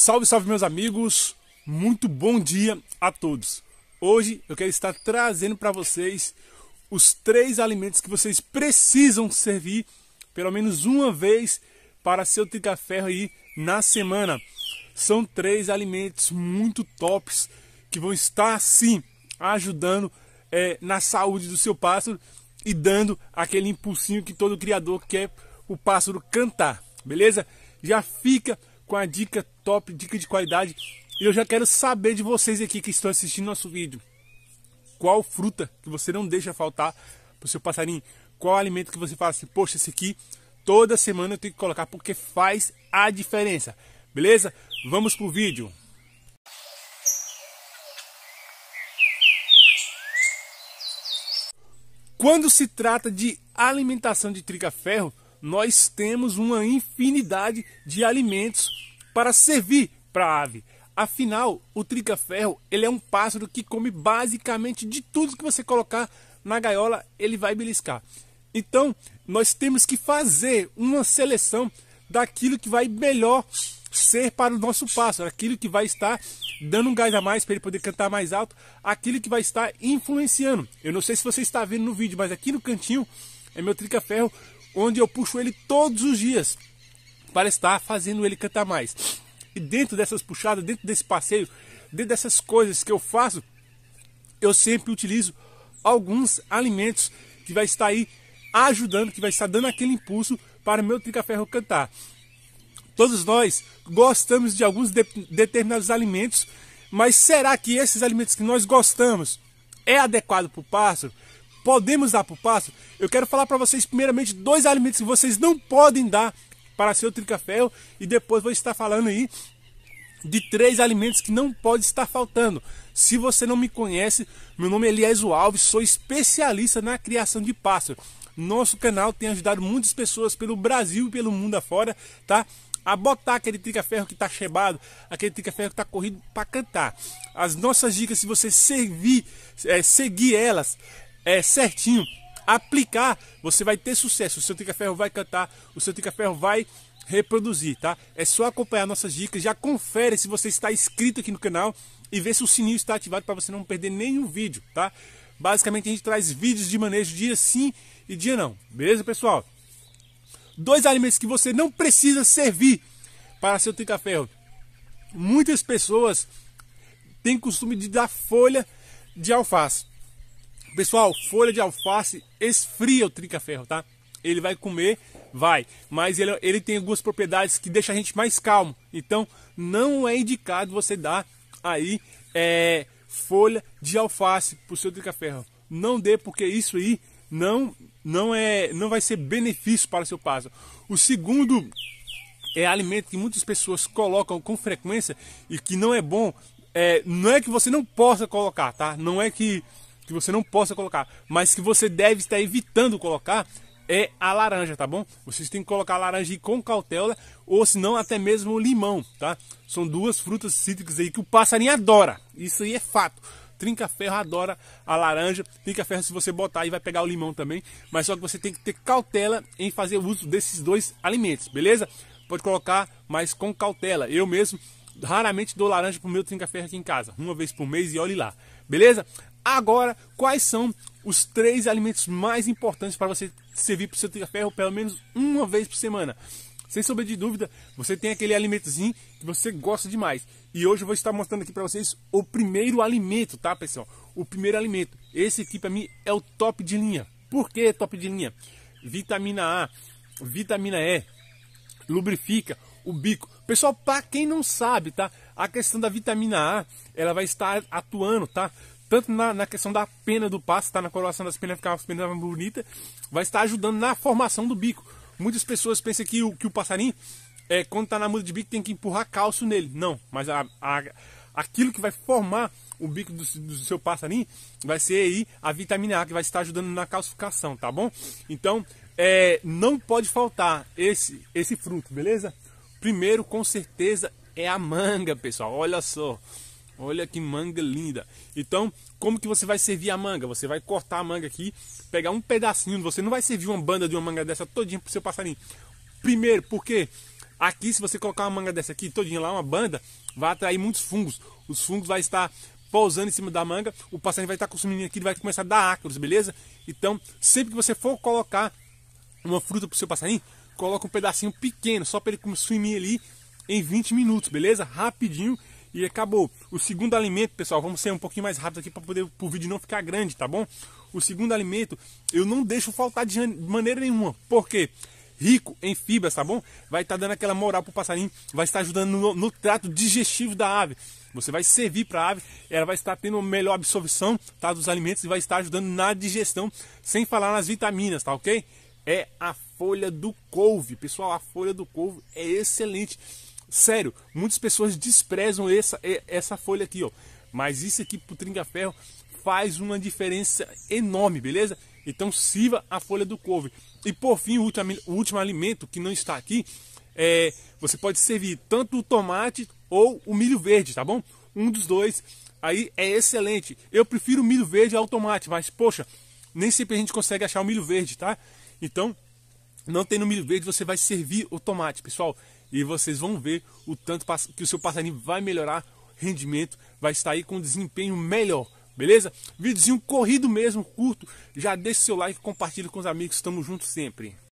Salve, salve, meus amigos! Muito bom dia a todos! Hoje eu quero estar trazendo para vocês os três alimentos que vocês precisam servir pelo menos uma vez para seu tricaferro aí na semana. São três alimentos muito tops que vão estar sim ajudando é, na saúde do seu pássaro e dando aquele impulsinho que todo criador quer o pássaro cantar, beleza? Já fica com a dica top, dica de qualidade. E eu já quero saber de vocês aqui que estão assistindo nosso vídeo. Qual fruta que você não deixa faltar para o seu passarinho? Qual alimento que você fala assim, poxa, esse aqui toda semana eu tenho que colocar porque faz a diferença. Beleza? Vamos pro vídeo. Quando se trata de alimentação de trica ferro, nós temos uma infinidade de alimentos para servir para a ave. Afinal, o tricaferro ele é um pássaro que come basicamente de tudo que você colocar na gaiola, ele vai beliscar. Então, nós temos que fazer uma seleção daquilo que vai melhor ser para o nosso pássaro, aquilo que vai estar dando um gás a mais para ele poder cantar mais alto, aquilo que vai estar influenciando. Eu não sei se você está vendo no vídeo, mas aqui no cantinho é meu tricaferro, onde eu puxo ele todos os dias vai estar fazendo ele cantar mais. E dentro dessas puxadas, dentro desse passeio, dentro dessas coisas que eu faço, eu sempre utilizo alguns alimentos que vai estar aí ajudando, que vai estar dando aquele impulso para meu tricaferro cantar. Todos nós gostamos de alguns de determinados alimentos, mas será que esses alimentos que nós gostamos é adequado para o pássaro? Podemos dar para o pássaro? Eu quero falar para vocês primeiramente dois alimentos que vocês não podem dar para ser o trinca-ferro e depois vou estar falando aí de três alimentos que não pode estar faltando. Se você não me conhece, meu nome é Elias Alves, sou especialista na criação de pássaros. Nosso canal tem ajudado muitas pessoas pelo Brasil e pelo mundo afora, tá? A botar aquele trica ferro que tá chebado, aquele trica ferro que tá corrido para cantar. As nossas dicas, se você servir, é, seguir elas é, certinho, aplicar, você vai ter sucesso. O seu Tica Ferro vai cantar, o seu Tica Ferro vai reproduzir, tá? É só acompanhar nossas dicas, já confere se você está inscrito aqui no canal e vê se o sininho está ativado para você não perder nenhum vídeo, tá? Basicamente a gente traz vídeos de manejo dia sim e dia não, beleza pessoal? Dois alimentos que você não precisa servir para seu Tica Ferro. Muitas pessoas têm costume de dar folha de alface. Pessoal, folha de alface esfria o trinca-ferro, tá? Ele vai comer, vai. Mas ele, ele tem algumas propriedades que deixam a gente mais calmo. Então, não é indicado você dar aí é, folha de alface para o seu trinca-ferro. Não dê, porque isso aí não, não, é, não vai ser benefício para o seu pássaro. O segundo é alimento que muitas pessoas colocam com frequência e que não é bom. É, não é que você não possa colocar, tá? Não é que que você não possa colocar, mas que você deve estar evitando colocar, é a laranja, tá bom? Vocês têm que colocar a laranja com cautela, ou se não, até mesmo o limão, tá? São duas frutas cítricas aí que o passarinho adora, isso aí é fato. Trinca-ferro adora a laranja. Trinca-ferro, se você botar aí, vai pegar o limão também. Mas só que você tem que ter cautela em fazer uso desses dois alimentos, beleza? Pode colocar, mas com cautela. Eu mesmo raramente dou laranja pro meu trinca-ferro aqui em casa, uma vez por mês e olhe lá, beleza? Agora, quais são os três alimentos mais importantes para você servir pro seu trinca-ferro pelo menos uma vez por semana? Sem sombra de dúvida, você tem aquele alimentozinho que você gosta demais. E hoje eu vou estar mostrando aqui para vocês o primeiro alimento, tá, pessoal? O primeiro alimento. Esse aqui para mim é o top de linha. Por que top de linha? Vitamina A, vitamina E, lubrifica, o bico. Pessoal, para quem não sabe, tá? A questão da vitamina A, ela vai estar atuando, tá? Tanto na, na questão da pena do passo, tá? Na coloração das penas, ficar as penas mais bonitas, vai estar ajudando na formação do bico. Muitas pessoas pensam que o, que o passarinho, é, quando tá na muda de bico, tem que empurrar calço nele. Não, mas a, a aquilo que vai formar o bico do, do, seu passarinho vai ser aí a vitamina A que vai estar ajudando na calcificação, tá bom? Então, é, não pode faltar esse esse fruto, beleza? Primeiro, com certeza, é a manga, pessoal. Olha só. Olha que manga linda. Então, como que você vai servir a manga? Você vai cortar a manga aqui, pegar um pedacinho. Você não vai servir uma banda de uma manga dessa todinha pro seu passarinho. Primeiro, porque aqui, se você colocar uma manga dessa aqui todinha lá, uma banda, vai atrair muitos fungos. Os fungos vai estar pousando em cima da manga. O passarinho vai estar consumindo aqui, ele vai começar a dar ácaros, beleza? Então, sempre que você for colocar uma fruta pro seu passarinho, coloca um pedacinho pequeno, só para ele consumir ali em 20 minutos, beleza? Rapidinho e acabou. O segundo alimento, pessoal, vamos ser um pouquinho mais rápido aqui para poder o vídeo não ficar grande, tá bom? O segundo alimento eu não deixo faltar de maneira nenhuma, porque rico em fibras, tá bom? Vai estar tá dando aquela moral pro passarinho, vai estar ajudando no, no trato digestivo da ave. Você vai servir para a ave, ela vai estar tendo uma melhor absorção tá, dos alimentos e vai estar ajudando na digestão, sem falar nas vitaminas, tá ok? É a folha do couve. Pessoal, a folha do couve é excelente. Sério, muitas pessoas desprezam essa, essa folha aqui, ó. Mas isso aqui pro trinca ferro faz uma diferença enorme, beleza? Então sirva a folha do couve. E por fim, o último, o último alimento que não está aqui, é, você pode servir tanto o tomate ou o milho verde, tá bom? Um dos dois aí é excelente. Eu prefiro milho verde ao tomate, mas poxa, nem sempre a gente consegue achar o milho verde, tá? Então, não tem no milho verde, você vai servir o tomate, pessoal. E vocês vão ver o tanto que o seu passarinho vai melhorar rendimento, vai estar aí com um desempenho melhor, beleza? Vídeozinho corrido mesmo, curto. Já deixa o seu like, compartilha com os amigos, estamos juntos sempre.